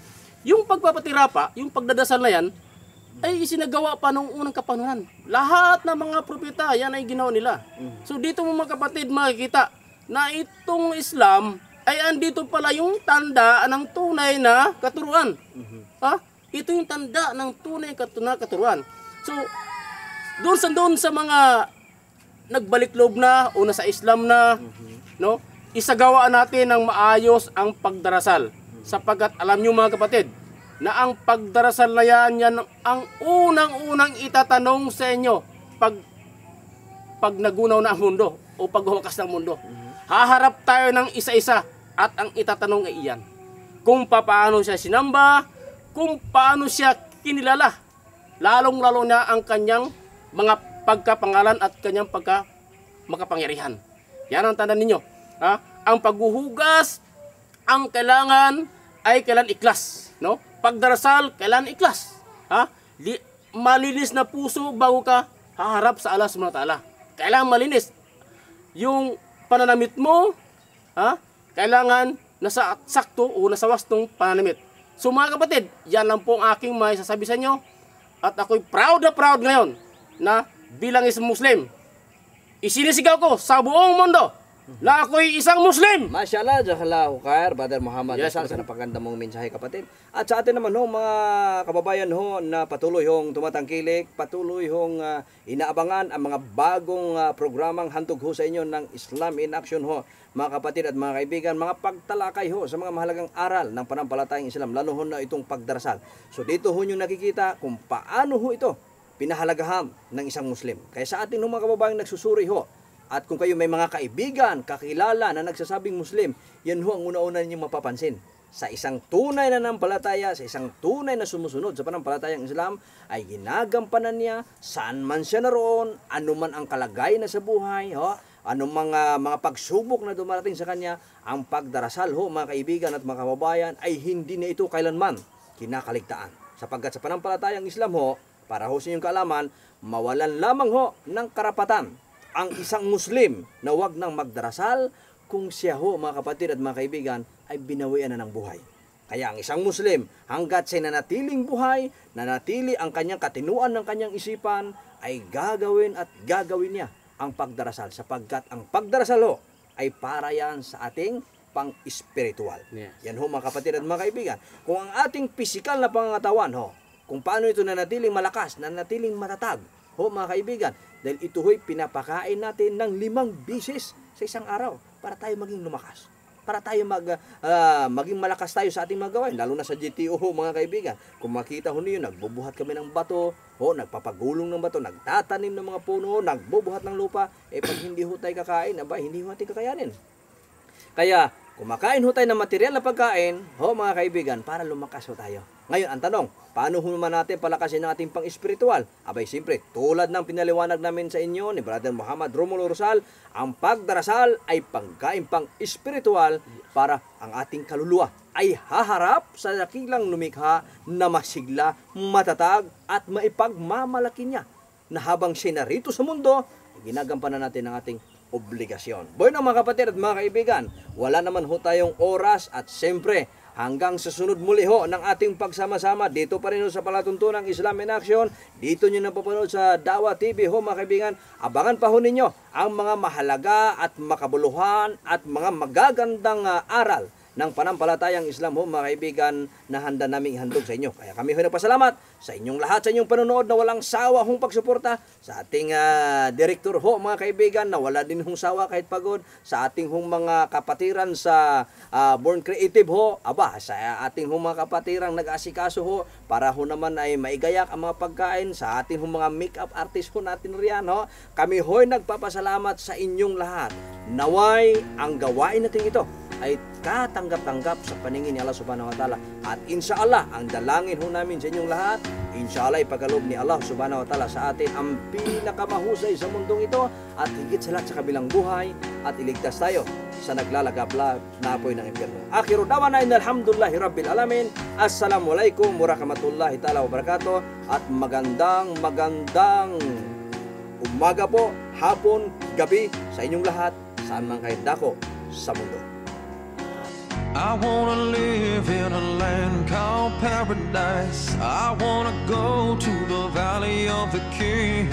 yung pagpapatirapa, yung pagdadasal na yan, ay isinagawa pa nung unang kapanahon Lahat ng mga propeta, yan ay ginawa nila. Mm-hmm. So dito mo mga kapatid makikita na itong Islam ay andito pala yung tanda ng tunay na katuruan. Mm-hmm. Ha? Ah, ito yung tanda ng tunay na katuruan. So, doon sa doon sa mga nagbalik loob na o sa Islam na, no? Isagawa natin ng maayos ang pagdarasal. Sapagkat alam niyo mga kapatid, na ang pagdarasal na yan, yan ang unang-unang itatanong sa inyo pag pag nagunaw na ang mundo o paghumakas ng mundo. Haharap tayo ng isa-isa at ang itatanong ay iyan. Kung paano siya sinamba, kung paano siya kinilala, lalong-lalo na ang kanyang mga pagkapangalan at kanyang pagka makapangyarihan. Yan ang tanda ninyo. Ha? Ang paghuhugas, ang kailangan ay kailan iklas. No? Pagdarasal, kailan iklas. Ha? Li- malinis na puso bago ka haharap sa Allah subhanahu wa ta'ala. Kailangan malinis. Yung pananamit mo, ha? kailangan nasa sakto o nasa wastong pananamit. So mga kapatid, yan lang po ang aking may sasabi sa inyo. At ako'y proud na proud ngayon na bilang isang Muslim, isinisigaw ko sa buong mundo na ako'y isang Muslim. Mashallah, Jazakallahu khair, Brother Muhammad. Yes, Asal sa napaganda mong mensahe, kapatid. At sa atin naman ho, mga kababayan ho, na patuloy hong tumatangkilik, patuloy hong uh, inaabangan ang mga bagong uh, programang hantog ho sa inyo ng Islam in Action ho mga kapatid at mga kaibigan, mga pagtalakay ho sa mga mahalagang aral ng panampalatayang Islam, lalo ho na itong pagdarasal. So dito ho yung nakikita kung paano ho ito pinahalagahan ng isang Muslim. Kaya sa ating mga kababayang nagsusuri ho, at kung kayo may mga kaibigan, kakilala na nagsasabing Muslim, yan ho ang una-una ninyong mapapansin. Sa isang tunay na nampalataya, sa isang tunay na sumusunod sa panampalatayang Islam, ay ginagampanan niya saan man siya naroon, anuman ang kalagay na sa buhay, ho, anong mga, mga pagsubok na dumarating sa kanya, ang pagdarasal ho mga kaibigan at mga kababayan ay hindi na ito kailanman kinakaligtaan. Sapagkat sa panampalatayang Islam ho, para ho sa inyong kaalaman, mawalan lamang ho ng karapatan ang isang Muslim na wag nang magdarasal kung siya ho mga kapatid at mga kaibigan ay binawian na ng buhay. Kaya ang isang Muslim, hanggat siya nanatiling buhay, nanatili ang kanyang katinuan ng kanyang isipan, ay gagawin at gagawin niya ang pagdarasal sapagkat ang pagdarasal ho ay para yan sa ating pang-espiritual. Yes. Yan ho mga kapatid at mga kaibigan. Kung ang ating physical na pangangatawan ho, kung paano ito nanatiling malakas, nanatiling matatag, ho mga kaibigan, dahil ito ho'y pinapakain natin ng limang bisis sa isang araw para tayo maging lumakas para tayo mag, uh, maging malakas tayo sa ating mga gawain, lalo na sa GTO mga kaibigan. Kung makita ho niyo, nagbubuhat kami ng bato, o nagpapagulong ng bato, nagtatanim ng mga puno, nagbubuhat ng lupa, eh pag hindi ho tayo kakain, aba, hindi ho natin kakayanin. Kaya, kumakain ho tayo ng material na pagkain, ho mga kaibigan, para lumakas ho tayo. Ngayon, ang tanong, paano naman natin palakasin ang ating pang-espiritual? Abay, siyempre, tulad ng pinaliwanag namin sa inyo ni Brother Muhammad Romulo Rosal, ang pagdarasal ay pangkain pang-espiritual para ang ating kaluluwa ay haharap sa dakilang lumikha na masigla, matatag at maipagmamalaki niya na habang siya narito sa mundo, ginagampanan natin ang ating obligasyon. Bueno mga kapatid at mga kaibigan, wala naman ho tayong oras at siyempre Hanggang sa sunod muli ho ng ating pagsama-sama dito pa rin ho sa Palatuntunang Islam in Action. Dito nyo napapanood sa Dawa TV ho mga kaibigan. Abangan pa ho ninyo ang mga mahalaga at makabuluhan at mga magagandang uh, aral ng panampalatayang Islam ho mga kaibigan na handa naming handog sa inyo. Kaya kami ho nagpasalamat sa inyong lahat, sa inyong panonood na walang sawa hong pagsuporta, sa ating uh, direktor ho mga kaibigan na wala din hong sawa kahit pagod, sa ating hong mga kapatiran sa uh, Born Creative ho, aba sa ating hong mga kapatiran nag-asikaso ho para ho naman ay maigayak ang mga pagkain, sa ating hong mga makeup artist ho natin riyan ho. Kami ho'y nagpapasalamat sa inyong lahat. Naway ang gawain natin ito ay katanggap-tanggap sa paningin ni Allah subhanahu wa ta'ala. At insyaallah, ang dalangin ho namin sa inyong lahat, insyaallah ipagalob ni Allah subhanahu wa ta'ala sa atin ang pinakamahusay sa mundong ito at higit sa lahat sa kabilang buhay at iligtas tayo sa naglalagabla na apoy ng impyerno. Akhiru dawana in alhamdulillahi rabbil alamin. Assalamualaikum warahmatullahi taala wabarakatuh at magandang magandang umaga po, hapon, gabi sa inyong lahat saan man kayo dako sa mundo. I wanna live in a land called paradise. I wanna go to the valley of the king.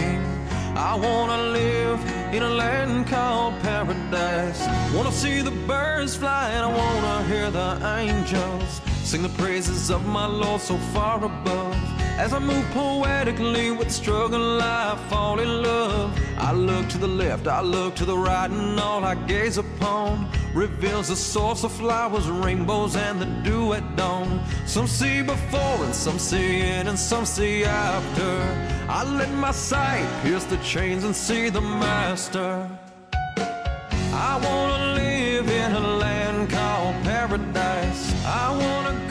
I wanna live in a land called paradise. Wanna see the birds fly and I wanna hear the angels sing the praises of my Lord so far above. As I move poetically with the struggle, I fall in love. I look to the left, I look to the right, and all I gaze upon reveals the source of flowers, rainbows, and the dew at dawn. Some see before, and some see in, and some see after. I let my sight pierce the chains and see the master. I wanna live in a land called paradise. I wanna